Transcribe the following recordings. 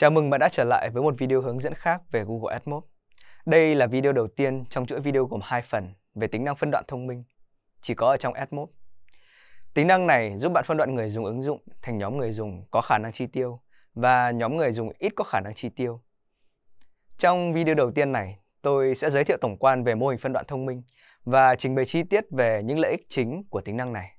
Chào mừng bạn đã trở lại với một video hướng dẫn khác về Google AdMob. Đây là video đầu tiên trong chuỗi video gồm hai phần về tính năng phân đoạn thông minh, chỉ có ở trong AdMob. Tính năng này giúp bạn phân đoạn người dùng ứng dụng thành nhóm người dùng có khả năng chi tiêu và nhóm người dùng ít có khả năng chi tiêu. Trong video đầu tiên này, tôi sẽ giới thiệu tổng quan về mô hình phân đoạn thông minh và trình bày chi tiết về những lợi ích chính của tính năng này.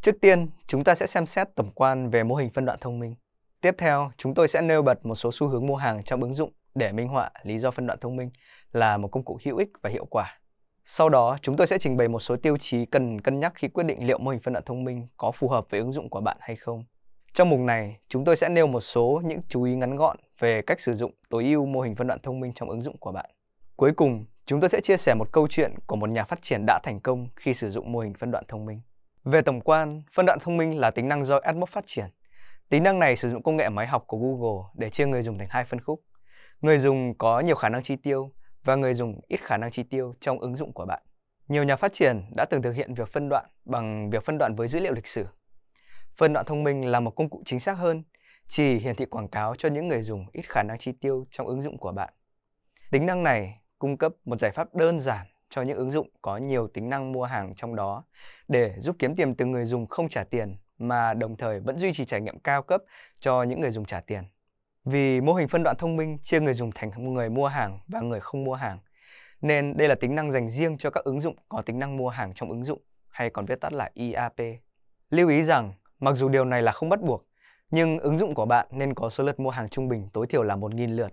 Trước tiên, chúng ta sẽ xem xét tổng quan về mô hình phân đoạn thông minh. Tiếp theo, chúng tôi sẽ nêu bật một số xu hướng mua hàng trong ứng dụng để minh họa lý do phân đoạn thông minh là một công cụ hữu ích và hiệu quả. Sau đó, chúng tôi sẽ trình bày một số tiêu chí cần cân nhắc khi quyết định liệu mô hình phân đoạn thông minh có phù hợp với ứng dụng của bạn hay không. Trong mục này, chúng tôi sẽ nêu một số những chú ý ngắn gọn về cách sử dụng tối ưu mô hình phân đoạn thông minh trong ứng dụng của bạn. Cuối cùng, chúng tôi sẽ chia sẻ một câu chuyện của một nhà phát triển đã thành công khi sử dụng mô hình phân đoạn thông minh. Về tổng quan, phân đoạn thông minh là tính năng do AdMob phát triển Tính năng này sử dụng công nghệ máy học của Google để chia người dùng thành hai phân khúc. Người dùng có nhiều khả năng chi tiêu và người dùng ít khả năng chi tiêu trong ứng dụng của bạn. Nhiều nhà phát triển đã từng thực hiện việc phân đoạn bằng việc phân đoạn với dữ liệu lịch sử. Phân đoạn thông minh là một công cụ chính xác hơn, chỉ hiển thị quảng cáo cho những người dùng ít khả năng chi tiêu trong ứng dụng của bạn. Tính năng này cung cấp một giải pháp đơn giản cho những ứng dụng có nhiều tính năng mua hàng trong đó để giúp kiếm tiền từ người dùng không trả tiền mà đồng thời vẫn duy trì trải nghiệm cao cấp cho những người dùng trả tiền. Vì mô hình phân đoạn thông minh chia người dùng thành người mua hàng và người không mua hàng, nên đây là tính năng dành riêng cho các ứng dụng có tính năng mua hàng trong ứng dụng hay còn viết tắt là IAP. E Lưu ý rằng, mặc dù điều này là không bắt buộc, nhưng ứng dụng của bạn nên có số lượt mua hàng trung bình tối thiểu là 1.000 lượt.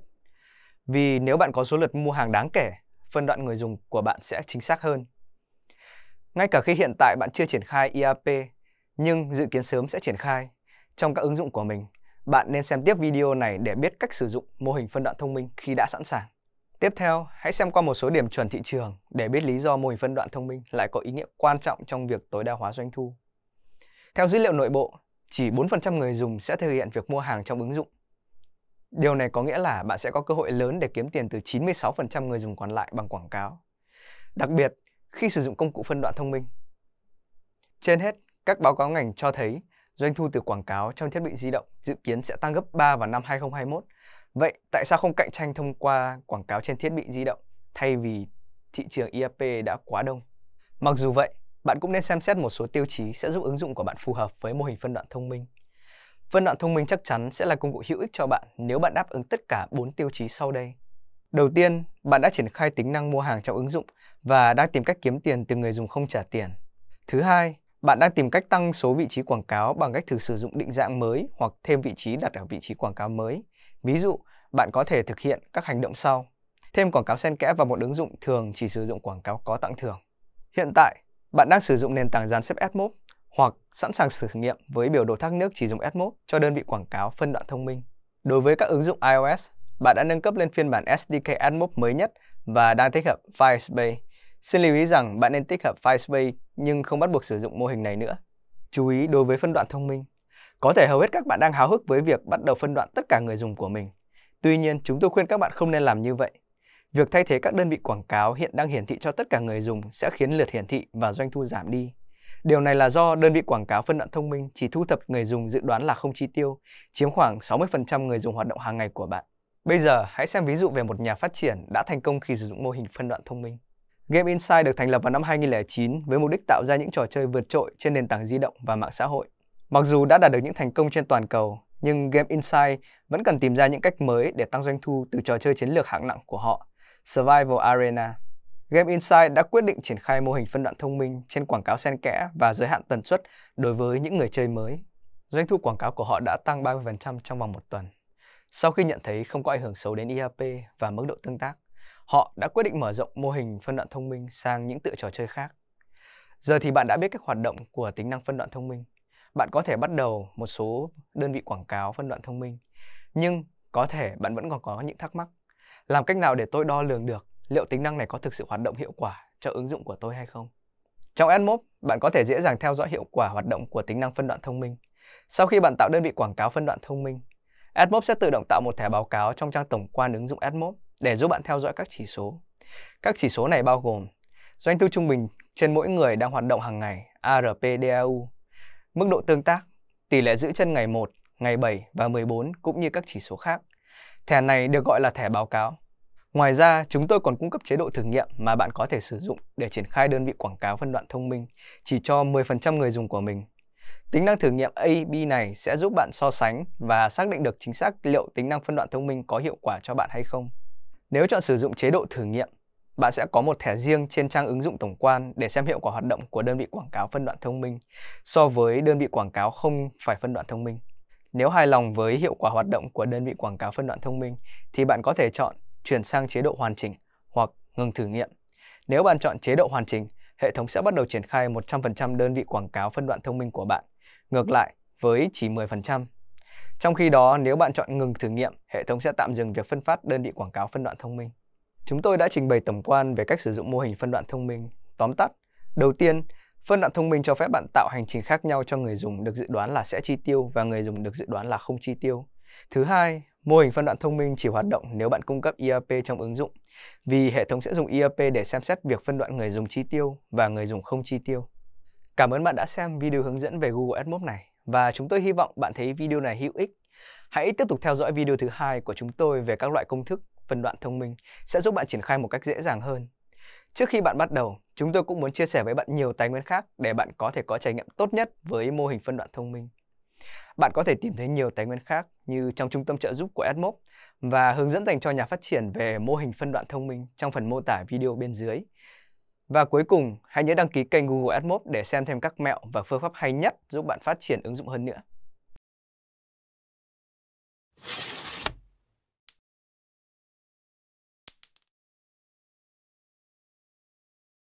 Vì nếu bạn có số lượt mua hàng đáng kể, phân đoạn người dùng của bạn sẽ chính xác hơn. Ngay cả khi hiện tại bạn chưa triển khai IAP, e nhưng dự kiến sớm sẽ triển khai trong các ứng dụng của mình. Bạn nên xem tiếp video này để biết cách sử dụng mô hình phân đoạn thông minh khi đã sẵn sàng. Tiếp theo, hãy xem qua một số điểm chuẩn thị trường để biết lý do mô hình phân đoạn thông minh lại có ý nghĩa quan trọng trong việc tối đa hóa doanh thu. Theo dữ liệu nội bộ, chỉ 4% người dùng sẽ thực hiện việc mua hàng trong ứng dụng. Điều này có nghĩa là bạn sẽ có cơ hội lớn để kiếm tiền từ 96% người dùng còn lại bằng quảng cáo. Đặc biệt, khi sử dụng công cụ phân đoạn thông minh. Trên hết, các báo cáo ngành cho thấy doanh thu từ quảng cáo trong thiết bị di động dự kiến sẽ tăng gấp 3 vào năm 2021. Vậy tại sao không cạnh tranh thông qua quảng cáo trên thiết bị di động thay vì thị trường IAP đã quá đông? Mặc dù vậy, bạn cũng nên xem xét một số tiêu chí sẽ giúp ứng dụng của bạn phù hợp với mô hình phân đoạn thông minh. Phân đoạn thông minh chắc chắn sẽ là công cụ hữu ích cho bạn nếu bạn đáp ứng tất cả 4 tiêu chí sau đây. Đầu tiên, bạn đã triển khai tính năng mua hàng trong ứng dụng và đang tìm cách kiếm tiền từ người dùng không trả tiền. Thứ hai, bạn đang tìm cách tăng số vị trí quảng cáo bằng cách thử sử dụng định dạng mới hoặc thêm vị trí đặt ở vị trí quảng cáo mới. Ví dụ, bạn có thể thực hiện các hành động sau. Thêm quảng cáo xen kẽ vào một ứng dụng thường chỉ sử dụng quảng cáo có tặng thưởng. Hiện tại, bạn đang sử dụng nền tảng dàn xếp AdMob hoặc sẵn sàng thử nghiệm với biểu đồ thác nước chỉ dùng AdMob cho đơn vị quảng cáo phân đoạn thông minh. Đối với các ứng dụng iOS, bạn đã nâng cấp lên phiên bản SDK AdMob mới nhất và đang tích hợp Firebase Xin lưu ý rằng bạn nên tích hợp Firebase nhưng không bắt buộc sử dụng mô hình này nữa. Chú ý đối với phân đoạn thông minh. Có thể hầu hết các bạn đang háo hức với việc bắt đầu phân đoạn tất cả người dùng của mình. Tuy nhiên, chúng tôi khuyên các bạn không nên làm như vậy. Việc thay thế các đơn vị quảng cáo hiện đang hiển thị cho tất cả người dùng sẽ khiến lượt hiển thị và doanh thu giảm đi. Điều này là do đơn vị quảng cáo phân đoạn thông minh chỉ thu thập người dùng dự đoán là không chi tiêu, chiếm khoảng 60% người dùng hoạt động hàng ngày của bạn. Bây giờ, hãy xem ví dụ về một nhà phát triển đã thành công khi sử dụng mô hình phân đoạn thông minh. Game Inside được thành lập vào năm 2009 với mục đích tạo ra những trò chơi vượt trội trên nền tảng di động và mạng xã hội. Mặc dù đã đạt được những thành công trên toàn cầu, nhưng Game Inside vẫn cần tìm ra những cách mới để tăng doanh thu từ trò chơi chiến lược hạng nặng của họ, Survival Arena. Game Inside đã quyết định triển khai mô hình phân đoạn thông minh trên quảng cáo xen kẽ và giới hạn tần suất đối với những người chơi mới. Doanh thu quảng cáo của họ đã tăng 30% trong vòng một tuần, sau khi nhận thấy không có ảnh hưởng xấu đến IAP và mức độ tương tác họ đã quyết định mở rộng mô hình phân đoạn thông minh sang những tựa trò chơi khác. Giờ thì bạn đã biết các hoạt động của tính năng phân đoạn thông minh. Bạn có thể bắt đầu một số đơn vị quảng cáo phân đoạn thông minh, nhưng có thể bạn vẫn còn có những thắc mắc. Làm cách nào để tôi đo lường được liệu tính năng này có thực sự hoạt động hiệu quả cho ứng dụng của tôi hay không? Trong AdMob, bạn có thể dễ dàng theo dõi hiệu quả hoạt động của tính năng phân đoạn thông minh. Sau khi bạn tạo đơn vị quảng cáo phân đoạn thông minh, AdMob sẽ tự động tạo một thẻ báo cáo trong trang tổng quan ứng dụng AdMob để giúp bạn theo dõi các chỉ số. Các chỉ số này bao gồm doanh thu trung bình trên mỗi người đang hoạt động hàng ngày ARPDAU, mức độ tương tác, tỷ lệ giữ chân ngày 1, ngày 7 và 14 cũng như các chỉ số khác. Thẻ này được gọi là thẻ báo cáo. Ngoài ra, chúng tôi còn cung cấp chế độ thử nghiệm mà bạn có thể sử dụng để triển khai đơn vị quảng cáo phân đoạn thông minh chỉ cho 10% người dùng của mình. Tính năng thử nghiệm AB này sẽ giúp bạn so sánh và xác định được chính xác liệu tính năng phân đoạn thông minh có hiệu quả cho bạn hay không. Nếu chọn sử dụng chế độ thử nghiệm, bạn sẽ có một thẻ riêng trên trang ứng dụng tổng quan để xem hiệu quả hoạt động của đơn vị quảng cáo phân đoạn thông minh so với đơn vị quảng cáo không phải phân đoạn thông minh. Nếu hài lòng với hiệu quả hoạt động của đơn vị quảng cáo phân đoạn thông minh thì bạn có thể chọn chuyển sang chế độ hoàn chỉnh hoặc ngừng thử nghiệm. Nếu bạn chọn chế độ hoàn chỉnh, hệ thống sẽ bắt đầu triển khai 100% đơn vị quảng cáo phân đoạn thông minh của bạn, ngược lại với chỉ 10% trong khi đó, nếu bạn chọn ngừng thử nghiệm, hệ thống sẽ tạm dừng việc phân phát đơn vị quảng cáo phân đoạn thông minh. Chúng tôi đã trình bày tổng quan về cách sử dụng mô hình phân đoạn thông minh. Tóm tắt, đầu tiên, phân đoạn thông minh cho phép bạn tạo hành trình khác nhau cho người dùng được dự đoán là sẽ chi tiêu và người dùng được dự đoán là không chi tiêu. Thứ hai, mô hình phân đoạn thông minh chỉ hoạt động nếu bạn cung cấp IAP trong ứng dụng, vì hệ thống sẽ dùng IAP để xem xét việc phân đoạn người dùng chi tiêu và người dùng không chi tiêu. Cảm ơn bạn đã xem video hướng dẫn về Google AdMob này. Và chúng tôi hy vọng bạn thấy video này hữu ích. Hãy tiếp tục theo dõi video thứ hai của chúng tôi về các loại công thức phân đoạn thông minh sẽ giúp bạn triển khai một cách dễ dàng hơn. Trước khi bạn bắt đầu, chúng tôi cũng muốn chia sẻ với bạn nhiều tài nguyên khác để bạn có thể có trải nghiệm tốt nhất với mô hình phân đoạn thông minh. Bạn có thể tìm thấy nhiều tài nguyên khác như trong trung tâm trợ giúp của AdMob và hướng dẫn dành cho nhà phát triển về mô hình phân đoạn thông minh trong phần mô tả video bên dưới. Và cuối cùng, hãy nhớ đăng ký kênh Google AdMob để xem thêm các mẹo và phương pháp hay nhất giúp bạn phát triển ứng dụng hơn nữa.